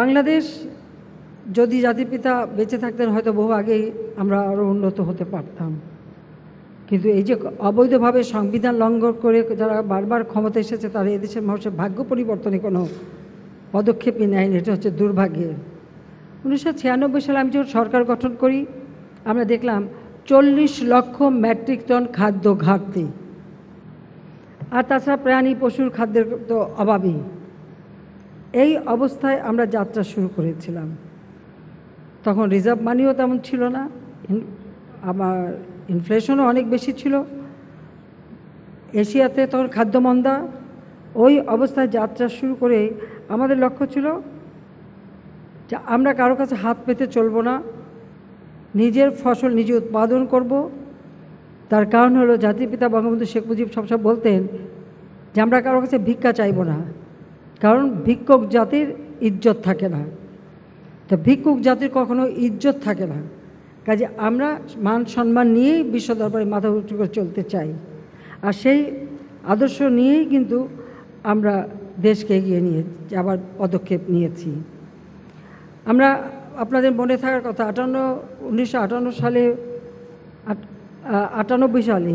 বাংলাদেশ যদি জাতিপিতা বেঁচে থাকতেন হয়তো বহু আগেই আমরা আরও উন্নত হতে পারতাম কিন্তু এই যে অবৈধভাবে সংবিধান লঙ্ঘন করে যারা বারবার ক্ষমতা এসেছে তারা এদেশের মানুষের ভাগ্য পরিবর্তনে কোনো পদক্ষেপই নেয়নি এটা হচ্ছে দুর্ভাগ্যের উনিশশো ছিয়ানব্বই সালে আমি যখন সরকার গঠন করি আমরা দেখলাম চল্লিশ লক্ষ মেট্রিক টন খাদ্য ঘাটতি আর তাছাড়া প্রাণী পশুর খাদ্যের তো অভাবই এই অবস্থায় আমরা যাত্রা শুরু করেছিলাম তখন রিজার্ভ মানিও তেমন ছিল না আমার ইনফ্লেশনও অনেক বেশি ছিল এশিয়াতে তখন খাদ্য মন্দা ওই অবস্থায় যাত্রা শুরু করে আমাদের লক্ষ্য ছিল যে আমরা কারো কাছে হাত পেতে চলবো না নিজের ফসল নিজে উৎপাদন করব তার কারণ হলো জাতির পিতা বঙ্গবন্ধু শেখ মুজিব সবসব বলতেন যে আমরা কারো কাছে ভিক্ষা চাইব না কারণ ভিক্ষুক জাতির ইজ্জত থাকে না তো ভিক্ষুক জাতির কখনো ইজ্জত থাকে না কাজে আমরা মান সম্মান নিয়েই বিশ্ব দরবারে মাথা উঁচু করে চলতে চাই আর সেই আদর্শ নিয়েই কিন্তু আমরা দেশকে এগিয়ে নিয়ে যাবার পদক্ষেপ নিয়েছি আমরা আপনাদের মনে থাকার কথা আটান্ন উনিশশো আটান্ন সালে আটানব্বই সালে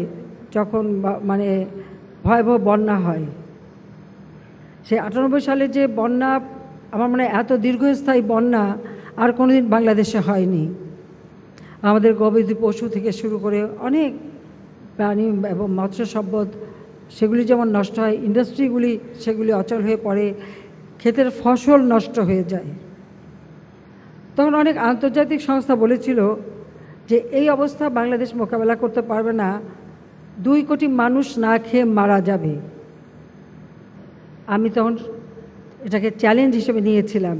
যখন মানে ভয়াবহ বন্যা হয় সেই আটানব্বই সালে যে বন্যা আমার মনে এত দীর্ঘস্থায়ী বন্যা আর কোনোদিন বাংলাদেশে হয়নি আমাদের গবাদি পশু থেকে শুরু করে অনেক প্রাণী এবং মৎস্য সম্পদ সেগুলি যেমন নষ্ট হয় ইন্ডাস্ট্রিগুলি সেগুলি অচল হয়ে পড়ে ক্ষেতের ফসল নষ্ট হয়ে যায় তখন অনেক আন্তর্জাতিক সংস্থা বলেছিল যে এই অবস্থা বাংলাদেশ মোকাবেলা করতে পারবে না দুই কোটি মানুষ না খেয়ে মারা যাবে আমি তখন এটাকে চ্যালেঞ্জ হিসেবে নিয়েছিলাম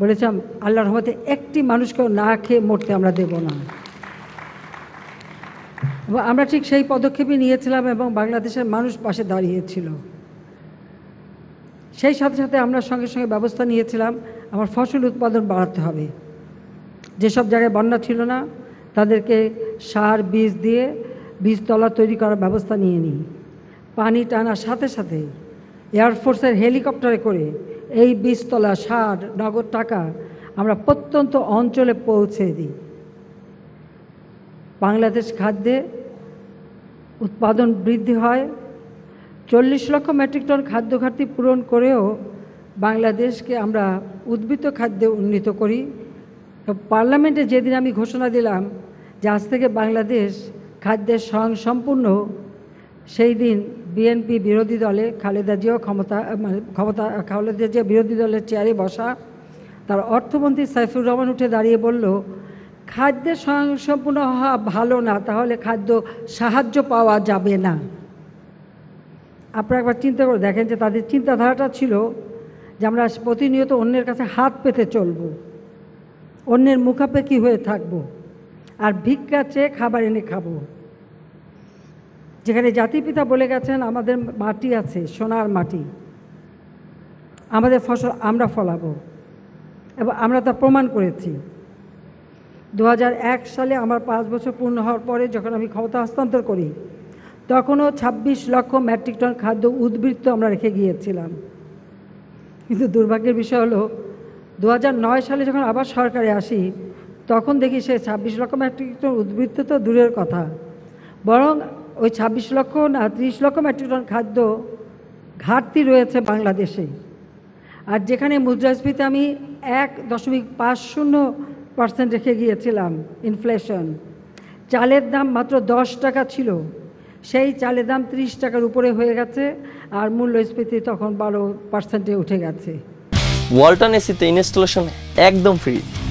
বলেছিলাম আল্লাহর রহমতে একটি মানুষকেও না খেয়ে মরতে আমরা দেব না আমরা ঠিক সেই পদক্ষেপই নিয়েছিলাম এবং বাংলাদেশের মানুষ পাশে দাঁড়িয়েছিল সেই সাথে সাথে আমরা সঙ্গে সঙ্গে ব্যবস্থা নিয়েছিলাম আমার ফসল উৎপাদন বাড়াতে হবে যেসব জায়গায় বন্যা ছিল না তাদেরকে সার বীজ দিয়ে বীজতলা তৈরি করার ব্যবস্থা নিয়ে নিই পানি টানার সাথে সাথেই এয়ারফোর্সের হেলিকপ্টারে করে এই বীজতলা সার নগদ টাকা আমরা প্রত্যন্ত অঞ্চলে পৌঁছে দিই বাংলাদেশ খাদ্যে উৎপাদন বৃদ্ধি হয় চল্লিশ লক্ষ মেট্রিক টন খাদ্য ঘাটতি পূরণ করেও বাংলাদেশকে আমরা উদ্বৃত্ত খাদ্যে উন্নীত করি পার্লামেন্টে যেদিন আমি ঘোষণা দিলাম যে আজ থেকে বাংলাদেশ খাদ্যের স্বয়ংসম্পূর্ণ সেই দিন বিএনপি বিরোধী দলে খালেদা জিয়াও ক্ষমতা মানে ক্ষমতা খালেদা জিয়া বিরোধী দলের চেয়ারে বসা তার অর্থমন্ত্রী সাইফুর রহমান উঠে দাঁড়িয়ে বলল খাদ্যের সম্পূর্ণ হওয়া ভালো না তাহলে খাদ্য সাহায্য পাওয়া যাবে না আপনারা একবার চিন্তা করে দেখেন যে তাদের চিন্তাধারাটা ছিল যে আমরা প্রতিনিয়ত অন্যের কাছে হাত পেতে চলব অন্যের মুখাপেক্ষি হয়ে থাকব আর ভিক্ষা চেয়ে খাবার এনে খাবো যেখানে জাতিপিতা বলে গেছেন আমাদের মাটি আছে সোনার মাটি আমাদের ফসল আমরা ফলাবো এবং আমরা তা প্রমাণ করেছি দু সালে আমার পাঁচ বছর পূর্ণ হওয়ার পরে যখন আমি ক্ষমতা হস্তান্তর করি তখনও ২৬ লক্ষ মেট্রিক টন খাদ্য উদ্বৃত্ত আমরা রেখে গিয়েছিলাম কিন্তু দুর্ভাগ্যের বিষয় হলো দু সালে যখন আবার সরকারে আসি তখন দেখি সে ২৬ লক্ষ মেট্রিক টন উদ্বৃত্ত তো দূরের কথা বরং ওই ২৬ লক্ষ না ত্রিশ লক্ষ মেট্রিক টন খাদ্য ঘাটতি রয়েছে বাংলাদেশে আর যেখানে মুদ্রাস্ফীতি আমি এক দশমিক পাঁচ শূন্য পার্সেন্ট রেখে গিয়েছিলাম ইনফ্লেশন চালের দাম মাত্র দশ টাকা ছিল সেই চালের দাম ৩০ টাকার উপরে হয়ে গেছে আর মূল্যস্ফীতি তখন বারো পার্সেন্টে উঠে গেছে ওয়ালটন এসিতে ইনস্টলেশন একদম ফ্রি